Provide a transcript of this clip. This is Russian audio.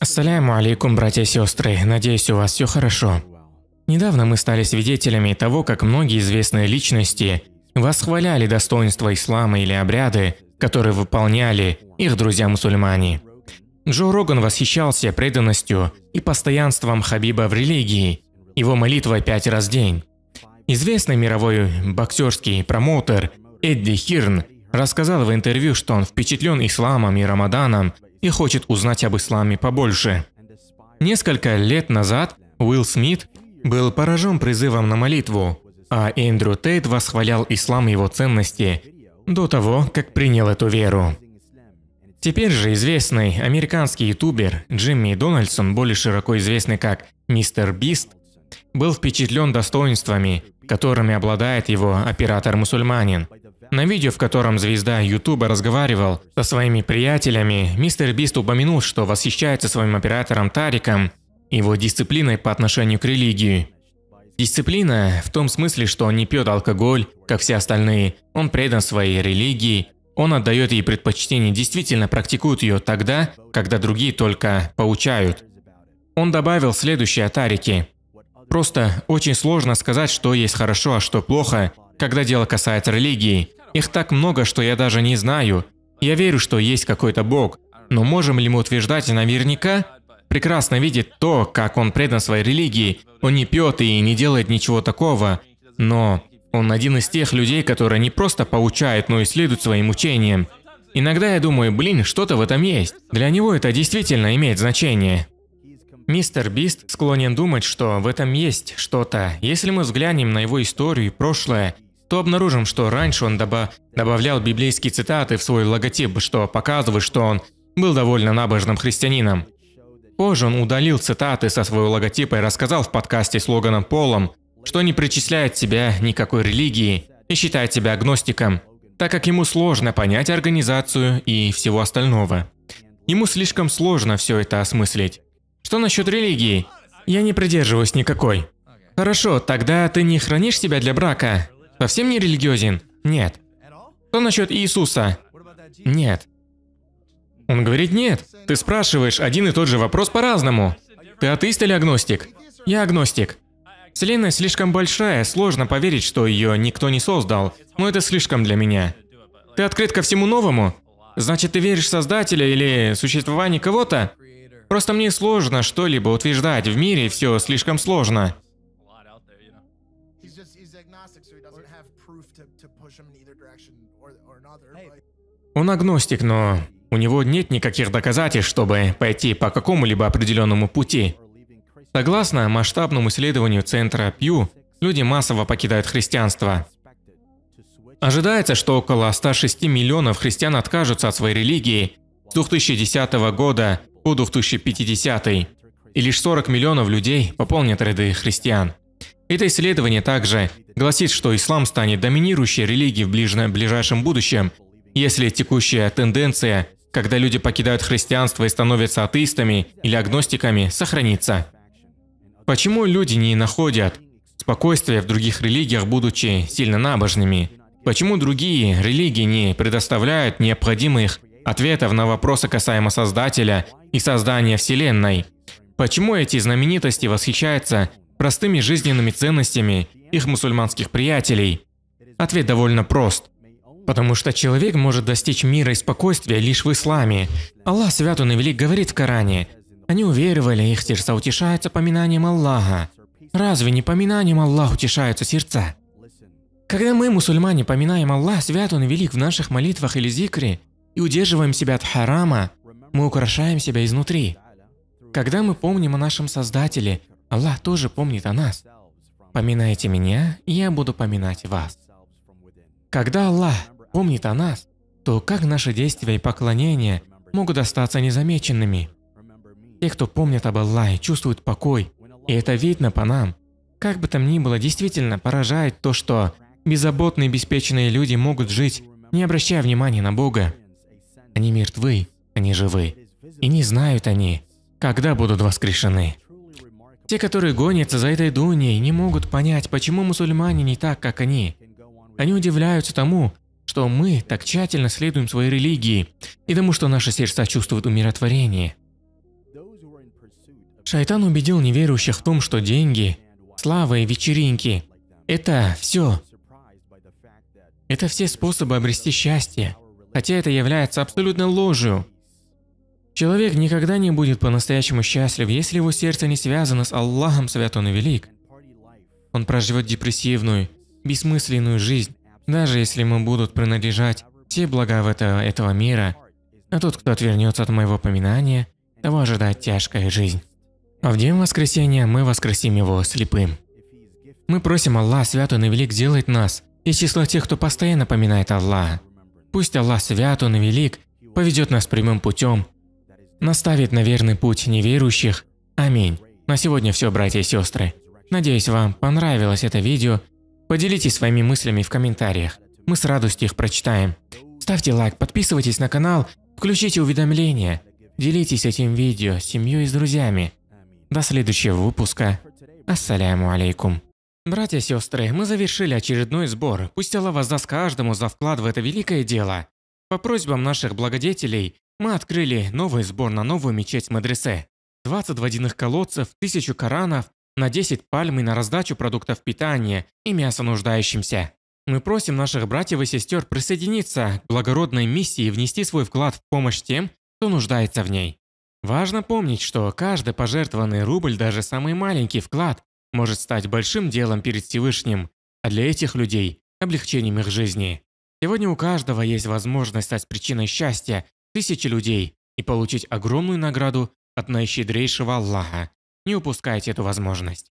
Ассаляму алейкум, братья и сестры. Надеюсь, у вас все хорошо. Недавно мы стали свидетелями того, как многие известные личности восхваляли достоинства ислама или обряды, которые выполняли их друзья-мусульмане. Джо Роган восхищался преданностью и постоянством Хабиба в религии, его молитва пять раз в день. Известный мировой боксерский промоутер Эдди Хирн рассказал в интервью, что он впечатлен исламом и рамаданом и хочет узнать об исламе побольше. Несколько лет назад Уилл Смит был поражен призывом на молитву, а Эндрю Тейт восхвалял ислам и его ценности до того, как принял эту веру. Теперь же известный американский ютубер Джимми Дональдсон, более широко известный как Мистер Бист, был впечатлен достоинствами, которыми обладает его оператор-мусульманин – на видео, в котором звезда Ютуба разговаривал со своими приятелями, мистер Бист упомянул, что восхищается своим оператором Тариком и его дисциплиной по отношению к религии. Дисциплина в том смысле, что он не пьет алкоголь, как все остальные, он предан своей религии, он отдает ей предпочтение, действительно практикует ее тогда, когда другие только поучают. Он добавил следующее о Тарике. Просто очень сложно сказать, что есть хорошо, а что плохо, когда дело касается религии. Их так много, что я даже не знаю. Я верю, что есть какой-то Бог, но можем ли мы утверждать наверняка? Прекрасно видит то, как он предан своей религии. Он не пьет и не делает ничего такого. Но он один из тех людей, которые не просто поучают, но и следуют своим учениям. Иногда я думаю, блин, что-то в этом есть. Для него это действительно имеет значение. Мистер Бист склонен думать, что в этом есть что-то. Если мы взглянем на его историю и прошлое, то обнаружим, что раньше он добо добавлял библейские цитаты в свой логотип, что показывает, что он был довольно набожным христианином. Позже он удалил цитаты со своего логотипа и рассказал в подкасте с Логаном Полом, что не причисляет себя никакой религии и считает себя агностиком, так как ему сложно понять организацию и всего остального. Ему слишком сложно все это осмыслить. Что насчет религии? Я не придерживаюсь никакой. Хорошо, тогда ты не хранишь себя для брака? Совсем не религиозен? Нет. Что насчет Иисуса? Нет. Он говорит нет. Ты спрашиваешь один и тот же вопрос по-разному. Ты атеист или агностик? Я агностик. Вселенная слишком большая, сложно поверить, что ее никто не создал, но это слишком для меня. Ты открыт ко всему новому? Значит, ты веришь в Создателя или существование кого-то? Просто мне сложно что-либо утверждать, в мире все слишком сложно agnostic, so he doesn't have proof to, to push him in either direction or, or another. But... Он агностик, но у него нет никаких доказательств, чтобы пойти по какому-либо определенному пути. Согласно масштабному исследованию Центра Пью, люди массово покидают христианство. Ожидается, что около 106 миллионов христиан откажутся от своей религии с 2010 года по 2050, и лишь 40 миллионов людей пополнят ряды христиан. Это исследование также гласит, что ислам станет доминирующей религией в ближнем, ближайшем будущем, если текущая тенденция, когда люди покидают христианство и становятся атеистами или агностиками, сохранится. Почему люди не находят спокойствия в других религиях, будучи сильно набожными? Почему другие религии не предоставляют необходимых ответов на вопросы касаемо Создателя и создания Вселенной? Почему эти знаменитости восхищаются простыми жизненными ценностями их мусульманских приятелей? Ответ довольно прост. Потому что человек может достичь мира и спокойствия лишь в исламе. Аллах Свят Он и Велик говорит в Коране, «Они уверовали, их сердца утешаются поминанием Аллаха». Разве не поминанием Аллаха утешаются сердца? Когда мы, мусульмане, поминаем Аллах, свят Он и велик в наших молитвах или зикре, и удерживаем себя от харама, мы украшаем себя изнутри. Когда мы помним о нашем Создателе, Аллах тоже помнит о нас. Поминайте меня, и я буду поминать вас. Когда Аллах помнит о нас, то как наши действия и поклонения могут остаться незамеченными? Те, кто помнят об Аллахе, чувствуют покой, и это видно по нам. Как бы там ни было, действительно поражает то, что беззаботные, беспечные люди могут жить, не обращая внимания на Бога. Они мертвы, они живы. И не знают они, когда будут воскрешены. Те, которые гонятся за этой Дуней, не могут понять, почему мусульмане не так, как они. Они удивляются тому, что мы так тщательно следуем своей религии и тому, что наши сердца чувствуют умиротворение. Шайтан убедил неверующих в том, что деньги, слава и вечеринки – это все. Это все способы обрести счастье, хотя это является абсолютно ложью. Человек никогда не будет по-настоящему счастлив, если его сердце не связано с Аллахом, свят он и велик. Он проживет депрессивную, бессмысленную жизнь, даже если ему будут принадлежать все блага в это, этого мира. А тот, кто отвернется от моего поминания, того ожидает тяжкая жизнь. А в день воскресения мы воскресим его слепым. Мы просим Аллах, свят он и велик, сделать нас из числа тех, кто постоянно поминает Аллаха. Пусть Аллах, свят он и велик, поведет нас прямым путем наставит на верный путь неверующих. Аминь. На сегодня все, братья и сестры. Надеюсь, вам понравилось это видео. Поделитесь своими мыслями в комментариях. Мы с радостью их прочитаем. Ставьте лайк, подписывайтесь на канал, включите уведомления. Делитесь этим видео с семьей и с друзьями. До следующего выпуска. Ассаляму алейкум. Братья и сестры, мы завершили очередной сбор. Пусть Аллах воздаст каждому за вклад в это великое дело. По просьбам наших благодетелей, мы открыли новый сбор на новую мечеть Мадресе. 20 водяных колодцев, 1000 Коранов, на 10 пальмы на раздачу продуктов питания и мяса нуждающимся. Мы просим наших братьев и сестер присоединиться к благородной миссии и внести свой вклад в помощь тем, кто нуждается в ней. Важно помнить, что каждый пожертвованный рубль, даже самый маленький вклад, может стать большим делом перед Всевышним, а для этих людей – облегчением их жизни. Сегодня у каждого есть возможность стать причиной счастья тысячи людей и получить огромную награду от наищедрейшего Аллаха. Не упускайте эту возможность.